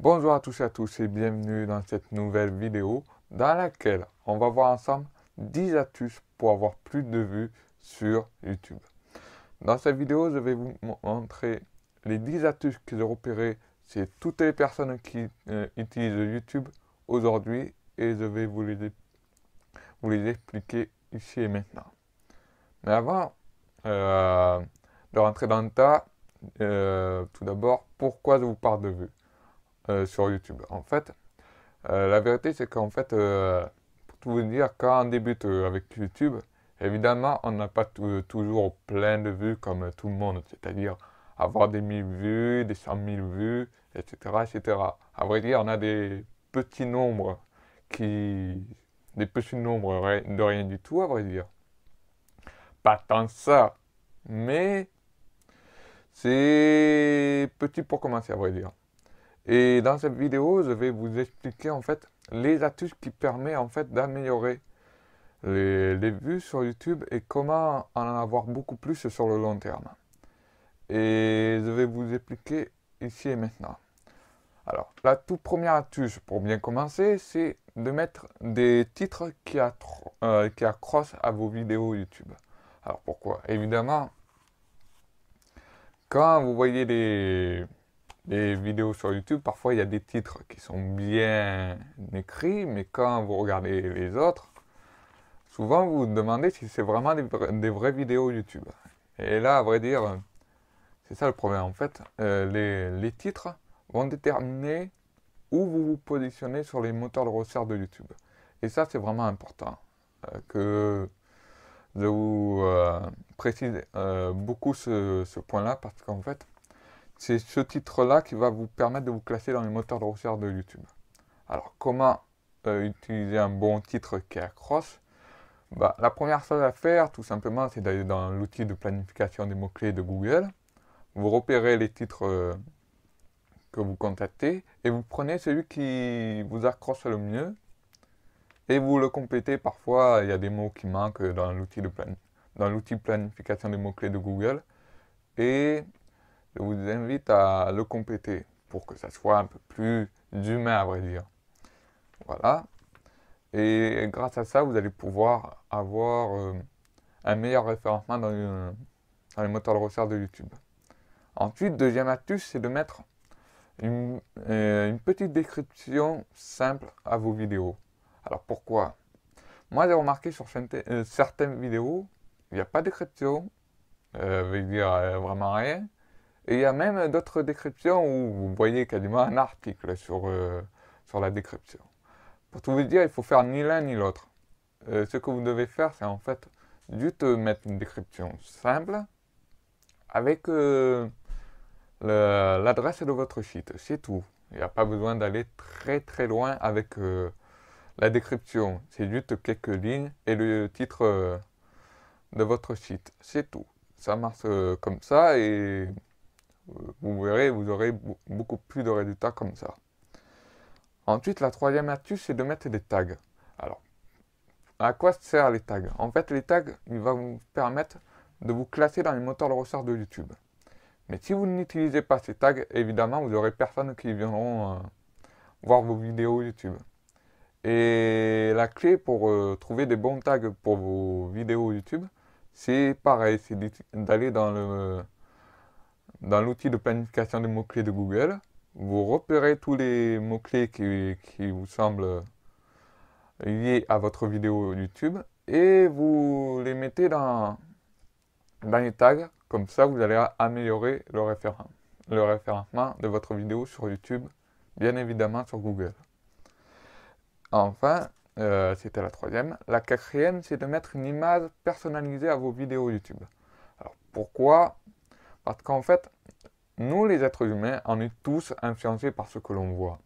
Bonjour à tous et à tous et bienvenue dans cette nouvelle vidéo dans laquelle on va voir ensemble 10 astuces pour avoir plus de vues sur YouTube. Dans cette vidéo, je vais vous montrer les 10 astuces que j'ai repérées chez toutes les personnes qui euh, utilisent YouTube aujourd'hui et je vais vous les, vous les expliquer ici et maintenant. Mais avant euh, de rentrer dans le tas, euh, tout d'abord, pourquoi je vous parle de vues euh, sur YouTube. En fait, euh, la vérité, c'est qu'en fait, euh, pour tout vous dire, quand on débute avec YouTube, évidemment, on n'a pas toujours plein de vues comme tout le monde, c'est-à-dire avoir des 1000 vues, des 100 000 vues, etc., etc. À vrai dire, on a des petits nombres qui... des petits nombres de rien du tout, à vrai dire. Pas tant ça, mais c'est petit pour commencer, à vrai dire. Et dans cette vidéo, je vais vous expliquer en fait les astuces qui permettent en fait d'améliorer les, vues sur YouTube et comment en avoir beaucoup plus sur le long terme. Et je vais vous expliquer ici et maintenant. Alors, la toute première astuce pour bien commencer, c'est de mettre des titres qui, euh, qui accrochent à vos vidéos YouTube. Alors pourquoi Évidemment, quand vous voyez des les vidéos sur YouTube, parfois il y a des titres qui sont bien écrits, mais quand vous regardez les autres, souvent vous vous demandez si c'est vraiment des, vraies vidéos YouTube. Et là, à vrai dire, c'est ça le problème. En fait, euh, les, titres vont déterminer où vous vous positionnez sur les moteurs de recherche de YouTube. Et ça, c'est vraiment important euh, que je vous euh, précise beaucoup ce, ce point-là, parce qu'en fait, c'est ce titre-là qui va vous permettre de vous classer dans les moteurs de recherche de YouTube. Alors, comment euh, utiliser un bon titre qui accroche bah, La première chose à faire, tout simplement, c'est d'aller dans l'outil de planification des mots-clés de Google. Vous repérez les titres euh, que vous contactez et vous prenez celui qui vous accroche le mieux et vous le complétez. Parfois, il y a des mots qui manquent dans l'outil de dans l'outil planification des mots-clés de Google. Et je vous invite à le compléter pour que ça soit un peu plus humain à vrai dire. Voilà. Et grâce à ça, vous allez pouvoir avoir euh, un meilleur référencement dans, les moteurs de recherche de YouTube. Ensuite, deuxième astuce, c'est de mettre une, euh, petite description simple à vos vidéos. Alors pourquoi Moi j'ai remarqué sur euh, certaines vidéos, il n'y a pas de description, euh, veut dire vraiment rien. Et il y a même d'autres descriptions où vous voyez quasiment un article sur, euh, sur la description. Pour tout vous dire, il faut faire ni l'un ni l'autre. Euh, ce que vous devez faire, c'est en fait juste mettre une description simple avec euh, l'adresse de votre site. C'est tout. Il n'y a pas besoin d'aller très très loin avec la description. C'est juste quelques lignes et le titre de votre site. C'est tout. Ça marche comme ça et vous verrez, vous aurez beaucoup plus de résultats comme ça. Ensuite, la troisième astuce, c'est de mettre des tags. Alors, à quoi sert les tags En fait, les tags, ils vont vous permettre de vous classer dans les moteurs de recherche de YouTube. Mais si vous n'utilisez pas ces tags, évidemment, vous aurez personne qui viendra euh, voir vos vidéos YouTube. Et la clé pour euh, trouver des bons tags pour vos vidéos YouTube, c'est pareil, c'est d'aller dans le dans l'outil de planification des mots-clés de Google, vous repérez tous les mots-clés qui, vous semblent liés à votre vidéo YouTube et vous les mettez dans, dans les tags. Comme ça, vous allez améliorer le, référent, le référencement de votre vidéo sur YouTube, bien évidemment sur Google. Enfin, euh, c'était la troisième. La quatrième, c'est de mettre une image personnalisée à vos vidéos YouTube. Alors pourquoi parce qu'en fait, nous les êtres humains, on est tous influencés par ce que l'on voit.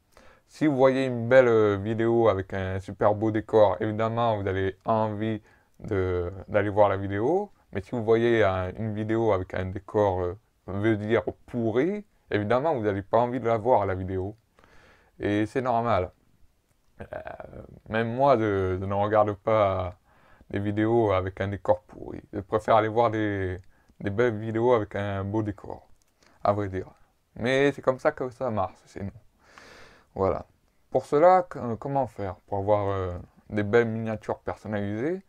Si vous voyez une belle euh, vidéo avec un super beau décor, évidemment, vous avez envie d'aller voir la vidéo. Mais si vous voyez une vidéo avec un décor, euh, veut dire pourri, évidemment, vous n'avez pas envie de la voir, la vidéo. Et c'est normal. Euh, même moi, je, ne regarde pas des vidéos avec un décor pourri. Je préfère aller voir des, des belles vidéos avec un beau décor, à vrai dire. Mais c'est comme ça que ça marche c'est nous. Voilà. Pour cela, euh, comment faire pour avoir euh, des belles miniatures personnalisées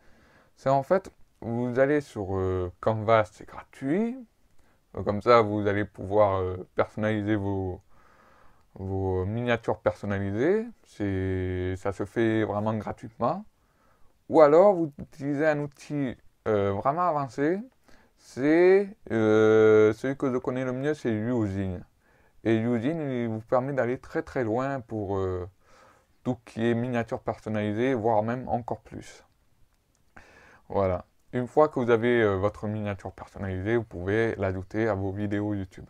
C'est en fait, vous allez sur euh, canvas c'est gratuit. Comme ça, vous allez pouvoir personnaliser vos, vos miniatures personnalisées. C'est, Ça se fait vraiment gratuitement. Ou alors, vous utilisez un outil vraiment avancé c'est euh, celui que je connais le mieux, c'est Usine. Et Usine, il vous permet d'aller très très loin pour euh, tout qui est miniature personnalisée, voire même encore plus. Voilà. Une fois que vous avez euh, votre miniature personnalisée, vous pouvez l'ajouter à vos vidéos YouTube.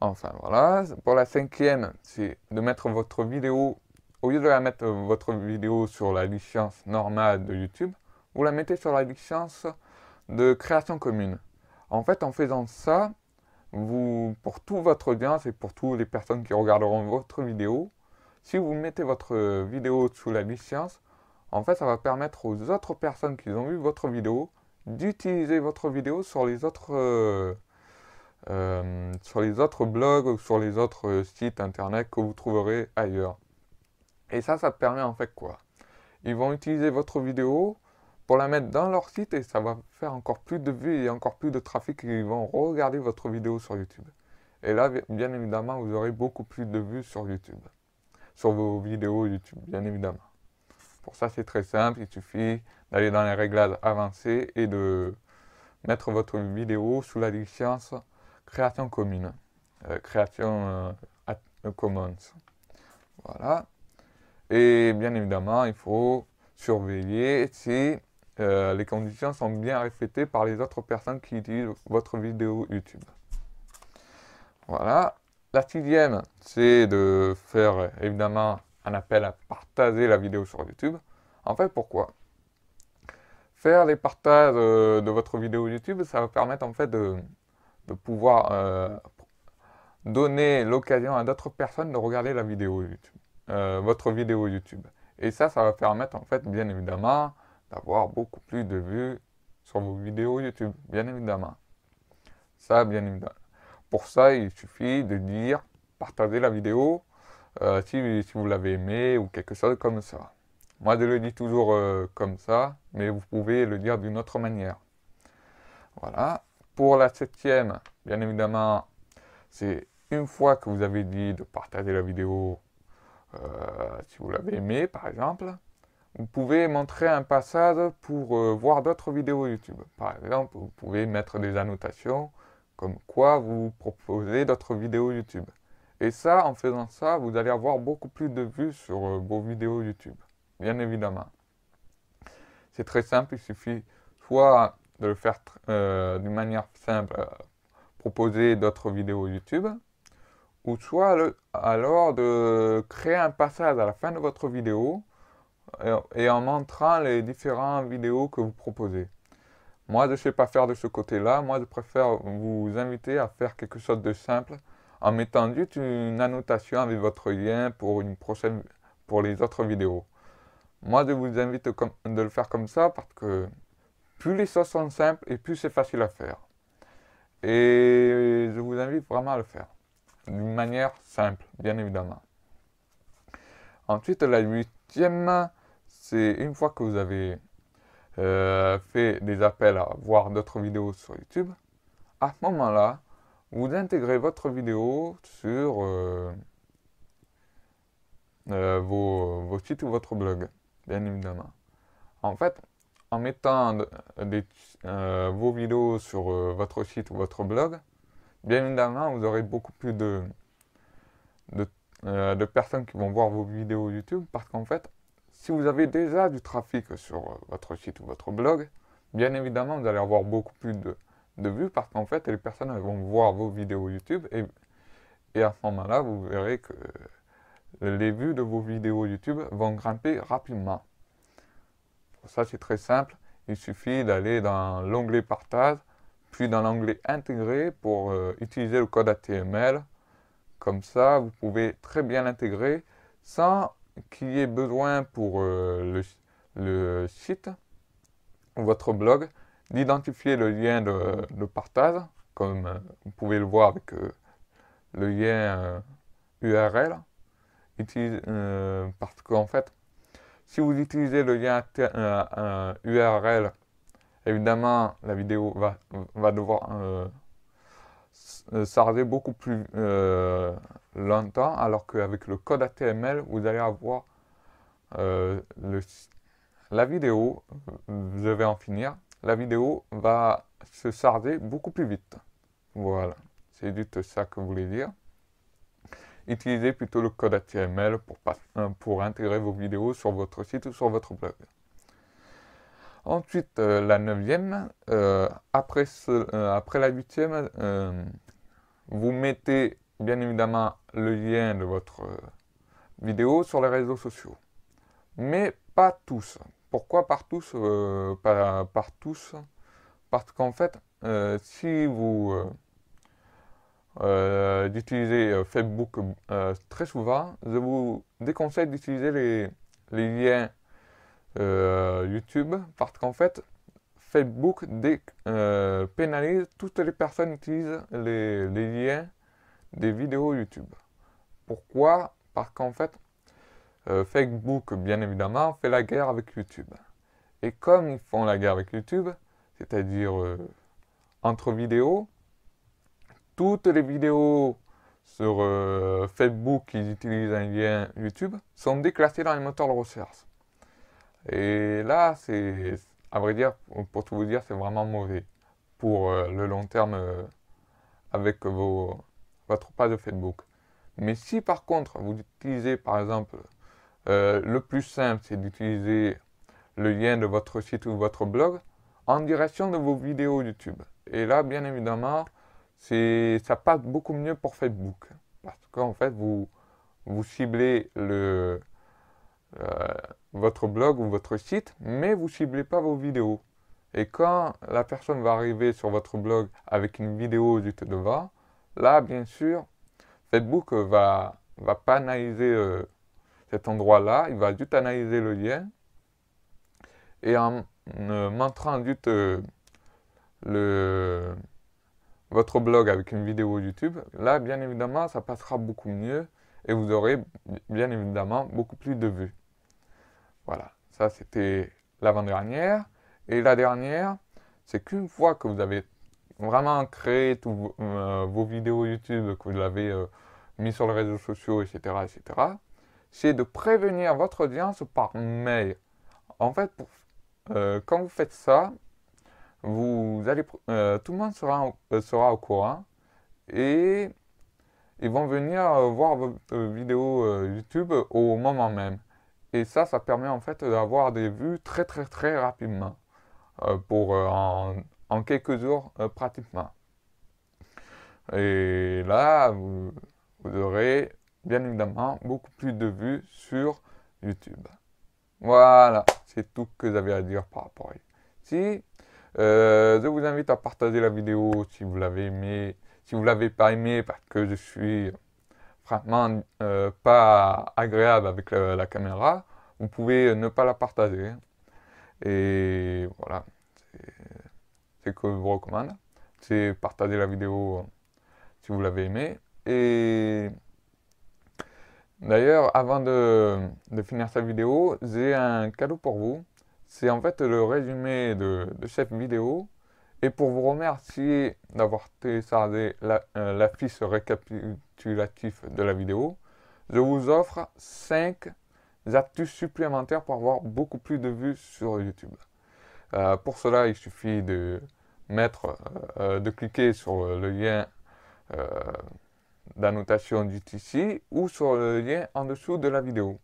Enfin voilà. Pour la cinquième, c'est de mettre votre vidéo, au lieu de la mettre votre vidéo sur la licence normale de YouTube, vous la mettez sur la licence de création commune. En fait, en faisant ça, vous, pour tout votre audience et pour toutes les personnes qui regarderont votre vidéo, si vous mettez votre vidéo sous la licence, en fait, ça va permettre aux autres personnes qui ont vu votre vidéo d'utiliser votre vidéo sur les autres euh, euh, sur les autres blogs ou sur les autres sites internet que vous trouverez ailleurs. Et ça, ça permet en fait quoi Ils vont utiliser votre vidéo pour la mettre dans leur site et ça va faire encore plus de vues et encore plus de trafic ils vont regarder votre vidéo sur YouTube. Et là, bien évidemment, vous aurez beaucoup plus de vues sur YouTube. Sur vos vidéos YouTube, bien évidemment. Pour ça, c'est très simple. Il suffit d'aller dans les réglages avancés et de mettre votre vidéo sous la licence création commune. Euh, création euh, euh, commons. Voilà. Et bien évidemment, il faut surveiller si euh, les conditions sont bien reflétées par les autres personnes qui utilisent votre vidéo YouTube. Voilà. La sixième, c'est de faire évidemment un appel à partager la vidéo sur YouTube. En fait, pourquoi Faire les partages euh, de votre vidéo YouTube, ça va permettre en fait de, pouvoir euh, donner l'occasion à d'autres personnes de regarder la vidéo YouTube, votre vidéo YouTube. Et ça, ça va permettre en fait, bien évidemment, d'avoir beaucoup plus de vues sur vos vidéos YouTube, bien évidemment. Ça, bien évidemment. Pour ça, il suffit de dire partager la vidéo euh, si, vous l'avez aimé ou quelque chose comme ça. Moi, je le dis toujours euh, comme ça, mais vous pouvez le dire d'une autre manière. Voilà. Pour la septième, bien évidemment, c'est une fois que vous avez dit de partager la vidéo, euh, si vous l'avez aimé par exemple, vous pouvez montrer un passage pour euh, voir d'autres vidéos YouTube. Par exemple, vous pouvez mettre des annotations comme quoi vous proposez d'autres vidéos YouTube. Et ça, en faisant ça, vous allez avoir beaucoup plus de vues sur euh, vos vidéos YouTube, bien évidemment. C'est très simple, il suffit soit de le faire euh, d'une manière simple, proposer d'autres vidéos YouTube, ou soit alors de créer un passage à la fin de votre vidéo et en montrant les différentes vidéos que vous proposez. Moi, je ne sais pas faire de ce côté-là. Moi, je préfère vous inviter à faire quelque chose de simple en mettant juste une annotation avec votre lien pour, une prochaine, pour les autres vidéos. Moi, je vous invite de le faire comme ça parce que plus les choses sont simples et plus c'est facile à faire. Et je vous invite vraiment à le faire d'une manière simple, bien évidemment. Ensuite, la huitième c'est une fois que vous avez euh, fait des appels à voir d'autres vidéos sur YouTube, à ce moment-là, vous intégrez votre vidéo sur euh, euh, vos, sites ou votre blog, bien évidemment. En fait, en mettant vos vidéos sur votre site ou votre blog, bien évidemment, vous aurez beaucoup plus de, de, de personnes qui vont voir vos vidéos YouTube parce qu'en fait, si vous avez déjà du trafic sur euh, votre site ou votre blog, bien évidemment, vous allez avoir beaucoup plus de, vues parce qu'en fait, les personnes vont voir vos vidéos YouTube et, à ce moment-là, vous verrez que euh, les vues de vos vidéos YouTube vont grimper rapidement. Pour ça, c'est très simple. Il suffit d'aller dans l'onglet partage, puis dans l'onglet intégrer pour euh, utiliser le code HTML. Comme ça, vous pouvez très bien l'intégrer sans qui est besoin pour euh, le, site ou votre blog, d'identifier le lien de, partage, comme euh, vous pouvez le voir avec euh, le lien URL, utilise, parce qu'en fait, si vous utilisez le lien URL, évidemment, la vidéo va, devoir euh, beaucoup plus euh, longtemps, alors qu'avec le code HTML, vous allez avoir euh, le, la vidéo, euh, je vais en finir, la vidéo va se charger beaucoup plus vite. Voilà, c'est juste ça que vous voulez dire. Utilisez plutôt le code HTML pour, euh, pour intégrer vos vidéos sur votre site ou sur votre blog. Ensuite, la neuvième, après, ce, après la huitième, vous mettez bien évidemment le lien de votre euh, vidéo sur les réseaux sociaux. Mais pas tous. Pourquoi par tous euh, par, tous Parce qu'en fait, euh, si vous utilisez Facebook très souvent, je vous déconseille d'utiliser les, liens YouTube parce qu'en fait, Facebook pénalise toutes les personnes utilisent les, les liens des vidéos YouTube. Pourquoi Parce qu'en fait, euh, Facebook, bien évidemment, fait la guerre avec YouTube. Et comme ils font la guerre avec YouTube, c'est-à-dire euh, entre vidéos, toutes les vidéos sur euh, Facebook qui utilisent un lien YouTube sont déclassées dans les moteurs de recherche. Et là, c'est, à vrai dire, pour tout vous dire, c'est vraiment mauvais pour le long terme avec vos, votre page Facebook. Mais si par contre vous utilisez par exemple, euh, le plus simple c'est d'utiliser le lien de votre site ou votre blog en direction de vos vidéos YouTube. Et là bien évidemment, c'est ça passe beaucoup mieux pour Facebook. Parce qu'en fait vous, vous ciblez le, euh, votre blog ou votre site, mais vous ciblez pas vos vidéos. Et quand la personne va arriver sur votre blog avec une vidéo juste devant, Là, bien sûr, Facebook va, va pas analyser euh, cet endroit-là, il va juste analyser le lien. Et en euh, montrant juste euh, le, votre blog avec une vidéo YouTube, là, bien évidemment, ça passera beaucoup mieux et vous aurez bien évidemment beaucoup plus de vues. Voilà, ça c'était l'avant-dernière. Et la dernière, c'est qu'une fois que vous avez vraiment créer tous euh, vos vidéos YouTube que vous l'avez euh, mis sur les réseaux sociaux, etc., etc., c'est de prévenir votre audience par mail. En fait, euh, quand vous faites ça, vous allez, tout le monde sera, sera au courant et ils vont venir voir votre vidéo YouTube au moment même. Et ça, ça permet en fait d'avoir des vues très très très rapidement pour en quelques jours euh, pratiquement. Et là, vous, aurez bien évidemment beaucoup plus de vues sur YouTube. Voilà, c'est tout que j'avais à dire par rapport à euh, je vous invite à partager la vidéo si vous l'avez aimé, si vous l'avez pas aimé parce que je suis franchement euh, pas agréable avec la caméra, vous pouvez ne pas la partager. Et voilà c'est que je vous recommande. C'est partager la vidéo euh, si vous l'avez aimé Et d'ailleurs, avant de, finir cette vidéo, j'ai un cadeau pour vous. C'est en fait le résumé de, cette vidéo. Et pour vous remercier d'avoir téléchargé euh, l'affiche récapitulatif de la vidéo, je vous offre 5 astuces supplémentaires pour avoir beaucoup plus de vues sur YouTube. Euh, pour cela, il suffit de euh, euh, de cliquer sur le lien d'annotation du ici ou sur le lien en dessous de la vidéo.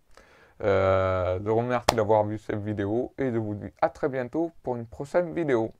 je vous remercie d'avoir vu cette vidéo et je vous dis à très bientôt pour une prochaine vidéo.